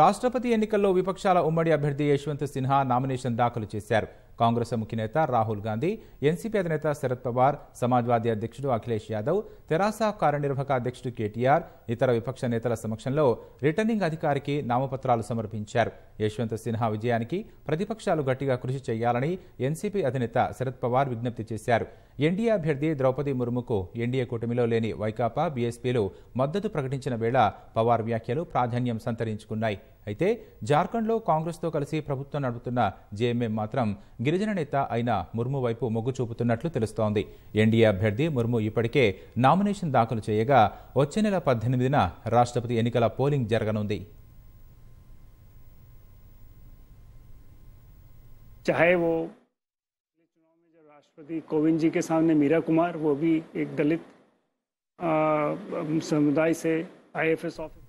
రాష్ట్రపతి ఎన్నికల్లో విపక్షాల ఉమ్మడి అభ్యర్థి యశ్వంత్ సిన్హా నామినేషన్ దాఖలు చేశారు కాంగ్రెస్ ముఖ్యనేత రాహుల్ గాంధీ ఎన్సీపీ అధినేత శరద్ పవార్ సమాజ్వాదీ అధ్యక్షుడు అఖిలేష్ యాదవ్ తెరాస కార్యనిర్వాహక అధ్యక్షుడు కేటీఆర్ ఇతర విపక్ష నేతల సమక్షంలో రిటర్నింగ్ అధికారికి నామపత్రాలు సమర్పించారు యశ్వంత్ సిన్హా విజయానికి ప్రతిపక్షాలు గట్టిగా కృషి చేయాలని ఎన్సీపీ అధినేత శరద్ పవార్ విజ్ఞప్తి చేశారు ఎన్డీఏ అభ్యర్థి ద్రౌపది ముర్ముకు ఎన్డీఏ కూటమిలో లేని వైకాపా బీఎస్పీలు మద్దతు ప్రకటించిన వేళ పవార్ వ్యాఖ్యలు ప్రాధాన్యం సంతరించుకున్నాయి అయితే జార్ఖండ్లో కాంగ్రెస్తో కలిసి ప్రభుత్వం నడుపుతున్న జేఎంఎం మాత్రం గిరిజన నేత అయిన ముర్ము వైపు మొగ్గు చూపుతున్నట్లు తెలుస్తోంది ఎన్డీఏ అభ్యర్థి ముర్ము ఇప్పటికే నామినేషన్ దాఖలు చేయగా వచ్చే నెల పద్దెనిమిదిన రాష్ట్రపతి ఎన్నికల పోలింగ్ జరగనుంది राष्ट्रपति कोविंद जी के सामने मीरा कुमार वो भी एक दलित समुदाय से एस ऑफिस